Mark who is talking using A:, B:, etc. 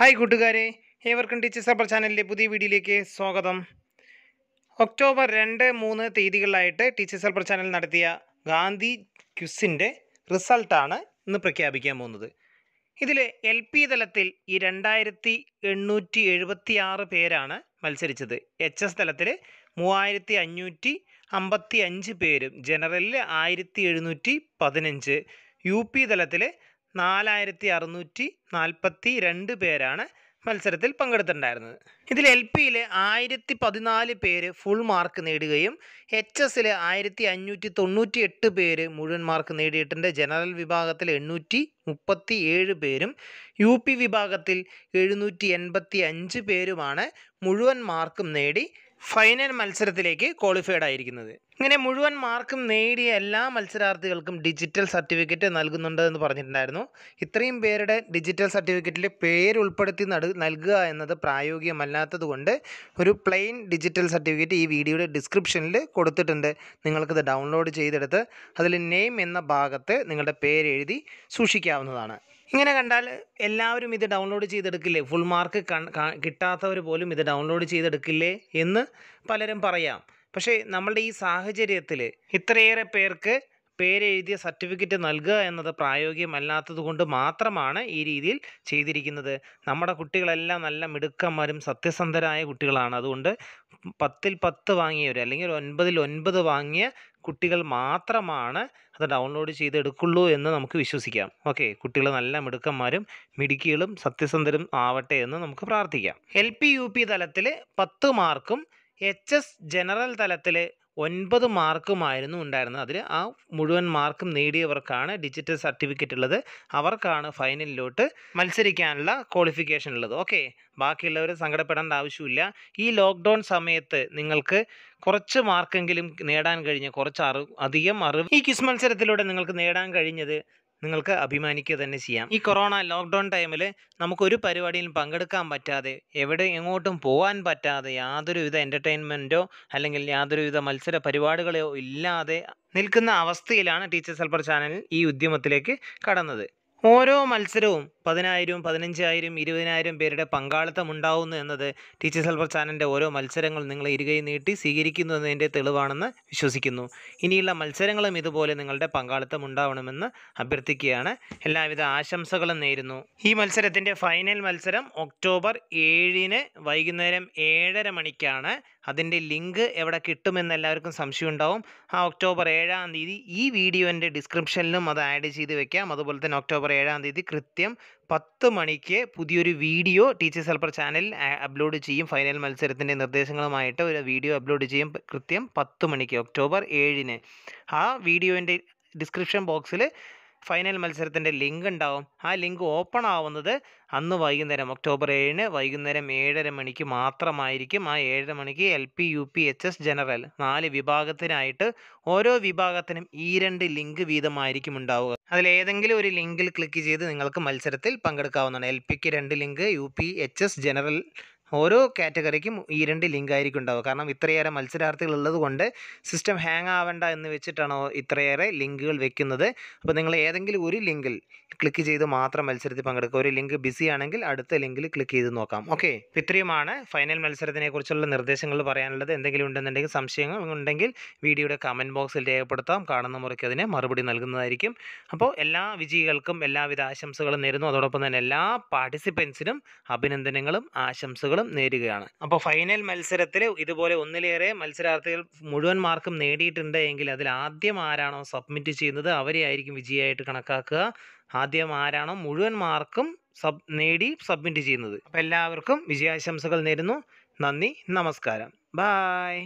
A: hi കൂട്ടുകാരെ ഏവർക്കും teachers അപ്പോൾ ചാനലിൻ്റെ പുതിയ വീഡിയോയിലേക്ക് സ്വാഗതം ഒക്ടോബർ രണ്ട് മൂന്ന് തീയതികളിലായിട്ട് ടീച്ചേഴ്സ് ഹെൽപ്പർ ചാനൽ നടത്തിയ ഗാന്ധി ക്യുസിൻ്റെ റിസൾട്ടാണ് ഇന്ന് പ്രഖ്യാപിക്കാൻ പോകുന്നത് ഇതിൽ എൽ പി തലത്തിൽ ഈ രണ്ടായിരത്തി എണ്ണൂറ്റി എഴുപത്തി ആറ് പേരാണ് മത്സരിച്ചത് എച്ച് എസ് തലത്തിൽ മൂവായിരത്തി അഞ്ഞൂറ്റി അമ്പത്തി അഞ്ച് പേരും ജനറലിൽ ആയിരത്തി എഴുന്നൂറ്റി പതിനഞ്ച് യു പി തലത്തിൽ നാലായിരത്തി അറുന്നൂറ്റി നാൽപ്പത്തി രണ്ട് പേരാണ് മത്സരത്തിൽ പങ്കെടുത്തിട്ടുണ്ടായിരുന്നത് ഇതിൽ എൽ പിയിൽ ആയിരത്തി പതിനാല് പേര് ഫുൾ മാർക്ക് നേടുകയും എച്ച് എസിൽ ആയിരത്തി അഞ്ഞൂറ്റി തൊണ്ണൂറ്റി എട്ട് പേര് മുഴുവൻ മാർക്ക് നേടിയിട്ടുണ്ട് ജനറൽ വിഭാഗത്തിൽ എണ്ണൂറ്റി മുപ്പത്തി ഏഴ് പേരും യു പി വിഭാഗത്തിൽ എഴുന്നൂറ്റി എൺപത്തി അഞ്ച് പേരുമാണ് മുഴുവൻ മാർക്കും നേടി ഫൈനൽ മത്സരത്തിലേക്ക് ക്വാളിഫൈഡ് ആയിരിക്കുന്നത് ഇങ്ങനെ മുഴുവൻ മാർക്കും നേടിയ എല്ലാ മത്സരാർത്ഥികൾക്കും ഡിജിറ്റൽ സർട്ടിഫിക്കറ്റ് നൽകുന്നുണ്ട് എന്ന് പറഞ്ഞിട്ടുണ്ടായിരുന്നു ഇത്രയും പേരുടെ ഡിജിറ്റൽ സർട്ടിഫിക്കറ്റിൽ പേരുൾപ്പെടുത്തി നട നൽകുക എന്നത് പ്രായോഗികമല്ലാത്തതുകൊണ്ട് ഒരു പ്ലെയിൻ ഡിജിറ്റൽ സർട്ടിഫിക്കറ്റ് ഈ വീഡിയോയുടെ ഡിസ്ക്രിപ്ഷനിൽ കൊടുത്തിട്ടുണ്ട് നിങ്ങൾക്കത് ഡൗൺലോഡ് ചെയ്തെടുത്ത് അതിൽ നെയിം എന്ന ഭാഗത്ത് നിങ്ങളുടെ പേരെഴുതി സൂക്ഷിക്കാവുന്നതാണ് ചെയ്യാവുന്നതാണ് ഇങ്ങനെ കണ്ടാൽ എല്ലാവരും ഇത് ഡൗൺലോഡ് ചെയ്തെടുക്കില്ലേ ഫുൾ മാർക്ക് കിട്ടാത്തവർ പോലും ഇത് ഡൗൺലോഡ് ചെയ്തെടുക്കില്ലേ എന്ന് പലരും പറയാം പക്ഷേ നമ്മളുടെ ഈ സാഹചര്യത്തിൽ ഇത്രയേറെ പേർക്ക് പേരെഴുതിയ സർട്ടിഫിക്കറ്റ് നൽകുക എന്നത് പ്രായോഗികമല്ലാത്തത് കൊണ്ട് മാത്രമാണ് ഈ രീതിയിൽ ചെയ്തിരിക്കുന്നത് നമ്മുടെ കുട്ടികളെല്ലാം നല്ല മിടുക്കന്മാരും സത്യസന്ധരായ കുട്ടികളാണ് അതുകൊണ്ട് പത്തിൽ പത്ത് വാങ്ങിയവർ അല്ലെങ്കിൽ ഒൻപതിൽ ഒൻപത് വാങ്ങിയ കുട്ടികൾ മാത്രമാണ് അത് ഡൗൺലോഡ് ചെയ്തെടുക്കുള്ളൂ എന്ന് നമുക്ക് വിശ്വസിക്കാം ഓക്കെ കുട്ടികൾ നല്ല മിടുക്കന്മാരും മിടുക്കികളും സത്യസന്ധരും ആവട്ടെ എന്ന് നമുക്ക് പ്രാർത്ഥിക്കാം എൽ പി യു പി തലത്തിൽ പത്ത് മാർക്കും എച്ച് എസ് ജനറൽ തലത്തിൽ ഒൻപത് മാർക്കുമായിരുന്നു ഉണ്ടായിരുന്നത് അതിൽ ആ മുഴുവൻ മാർക്കും നേടിയവർക്കാണ് ഡിജിറ്റൽ സർട്ടിഫിക്കറ്റ് ഉള്ളത് അവർക്കാണ് ഫൈനലിലോട്ട് മത്സരിക്കാനുള്ള ക്വാളിഫിക്കേഷൻ ഉള്ളത് ഓക്കെ ബാക്കിയുള്ളവർ സങ്കടപ്പെടേണ്ട ആവശ്യമില്ല ഈ ലോക്ക്ഡൗൺ സമയത്ത് നിങ്ങൾക്ക് കുറച്ച് മാർക്കെങ്കിലും നേടാൻ കഴിഞ്ഞ കുറച്ച് അറിവ് അധികം അറിവ് ഈ ക്വിസ് മത്സരത്തിലൂടെ നിങ്ങൾക്ക് നേടാൻ കഴിഞ്ഞത് നിങ്ങൾക്ക് അഭിമാനിക്കുക തന്നെ ചെയ്യാം ഈ കൊറോണ ലോക്ക്ഡൗൺ ടൈമിൽ നമുക്കൊരു പരിപാടിയിലും പങ്കെടുക്കാൻ പറ്റാതെ എവിടെ എങ്ങോട്ടും പോകാൻ പറ്റാതെ യാതൊരുവിധ എൻ്റർടൈൻമെൻറ്റോ അല്ലെങ്കിൽ യാതൊരുവിധ മത്സര പരിപാടികളോ ഇല്ലാതെ നിൽക്കുന്ന അവസ്ഥയിലാണ് ടീച്ചേഴ്സ് ഹെൽപ്പർ ചാനൽ ഈ ഉദ്യമത്തിലേക്ക് കടന്നത് ഓരോ മത്സരവും പതിനായിരം പതിനഞ്ചായിരം ഇരുപതിനായിരം പേരുടെ പങ്കാളിത്തം ഉണ്ടാവുന്നു എന്നത് ടീച്ചർ ഹെൽപ്പർ ചാനലിൻ്റെ ഓരോ മത്സരങ്ങൾ നിങ്ങൾ ഇരുകൈ നീട്ടി സ്വീകരിക്കുന്നു എന്നതിൻ്റെ തെളിവാണെന്ന് വിശ്വസിക്കുന്നു ഇനിയുള്ള മത്സരങ്ങളും ഇതുപോലെ നിങ്ങളുടെ പങ്കാളിത്തം ഉണ്ടാവണമെന്ന് അഭ്യർത്ഥിക്കുകയാണ് എല്ലാവിധ ആശംസകളും നേരുന്നു ഈ മത്സരത്തിൻ്റെ ഫൈനൽ മത്സരം ഒക്ടോബർ ഏഴിന് വൈകുന്നേരം ഏഴര മണിക്കാണ് അതിൻ്റെ ലിങ്ക് എവിടെ കിട്ടുമെന്ന് എല്ലാവർക്കും സംശയം ഉണ്ടാവും ആ ഒക്ടോബർ ഏഴാം തീയതി ഈ വീഡിയോൻ്റെ ഡിസ്ക്രിപ്ഷനിലും അത് ആഡ് ചെയ്ത് വെക്കാം അതുപോലെ തന്നെ ഒക്ടോബർ ഏഴാം തീയതി കൃത്യം പത്ത് മണിക്ക് പുതിയൊരു വീഡിയോ ടീച്ചേഴ്സ് ഹെൽപ്പർ ചാനലിൽ അപ്ലോഡ് ചെയ്യും ഫൈനൽ മത്സരത്തിൻ്റെ നിർദ്ദേശങ്ങളുമായിട്ട് ഒരു വീഡിയോ അപ്ലോഡ് ചെയ്യും കൃത്യം പത്ത് മണിക്ക് ഒക്ടോബർ ഏഴിന് ആ വീഡിയോൻ്റെ ഡിസ്ക്രിപ്ഷൻ ബോക്സിൽ ഫൈനൽ മത്സരത്തിൻ്റെ ലിങ്ക് ഉണ്ടാവും ആ ലിങ്ക് ഓപ്പൺ ആവുന്നത് അന്ന് വൈകുന്നേരം ഒക്ടോബർ ഏഴിന് വൈകുന്നേരം ഏഴര മണിക്ക് മാത്രമായിരിക്കും ആ ഏഴര മണിക്ക് L P U P H S general നാല് വിഭാഗത്തിനായിട്ട് ഓരോ വിഭാഗത്തിനും ഈ രണ്ട് ലിങ്ക് വീതമായിരിക്കും ഉണ്ടാവുക അതിലേതെങ്കിലും ഒരു ലിങ്കിൽ ക്ലിക്ക് ചെയ്ത് നിങ്ങൾക്ക് മത്സരത്തിൽ പങ്കെടുക്കാവുന്നതാണ് എൽ പിക്ക് രണ്ട് link U P H S general ഓരോ കാറ്റഗറിക്കും ഈ രണ്ട് ലിങ്ക് ആയിരിക്കും ഉണ്ടാവുക കാരണം ഇത്രയേറെ മത്സരാർത്ഥികൾ ഉള്ളതുകൊണ്ട് സിസ്റ്റം ഹാങ് ആവേണ്ട എന്ന് വെച്ചിട്ടാണ് ഇത്രയേറെ ലിങ്കുകൾ വെക്കുന്നത് അപ്പോൾ നിങ്ങൾ ഏതെങ്കിലും ഒരു ലിങ്കിൽ ക്ലിക്ക് ചെയ്ത് മാത്രം മത്സരത്തിൽ പങ്കെടുക്കുക ഒരു ലിങ്ക് ബിസി ആണെങ്കിൽ അടുത്ത ലിങ്കിൽ ക്ലിക്ക് ചെയ്ത് നോക്കാം ഓക്കെ ഇത്രയുമാണ് ഫൈനൽ മത്സരത്തിനെക്കുറിച്ചുള്ള നിർദ്ദേശങ്ങൾ പറയാനുള്ളത് എന്തെങ്കിലും ഉണ്ടെന്നുണ്ടെങ്കിൽ സംശയങ്ങൾ ഉണ്ടെങ്കിൽ വീഡിയോയുടെ കമൻറ്റ് ബോക്സിൽ രേഖപ്പെടുത്താം കാണുന്ന മുറയ്ക്ക് അതിനെ മറുപടി നൽകുന്നതായിരിക്കും അപ്പോൾ എല്ലാ വിജയികൾക്കും എല്ലാവിധ ആശംസകളും നേരുന്നു അതോടൊപ്പം തന്നെ എല്ലാ പാർട്ടിസിപ്പൻസിനും അഭിനന്ദനങ്ങളും ആശംസകളും മാർക്കുകളും നേരുകയാണ് അപ്പോൾ ഫൈനൽ മത്സരത്തിൽ ഇതുപോലെ ഒന്നിലേറെ മത്സരാർത്ഥികൾ മുഴുവൻ മാർക്കും നേടിയിട്ടുണ്ട് എങ്കിൽ അതിൽ ആദ്യം ആരാണോ സബ്മിറ്റ് ചെയ്യുന്നത് അവരെ ആയിരിക്കും വിജയമായിട്ട് കണക്കാക്കുക ആദ്യം ആരാണോ മുഴുവൻ മാർക്കും സബ് നേടി സബ്മിറ്റ് ചെയ്യുന്നത് അപ്പോൾ എല്ലാവർക്കും വിജയാശംസകൾ നേരുന്നു നന്ദി നമസ്കാരം ബായ്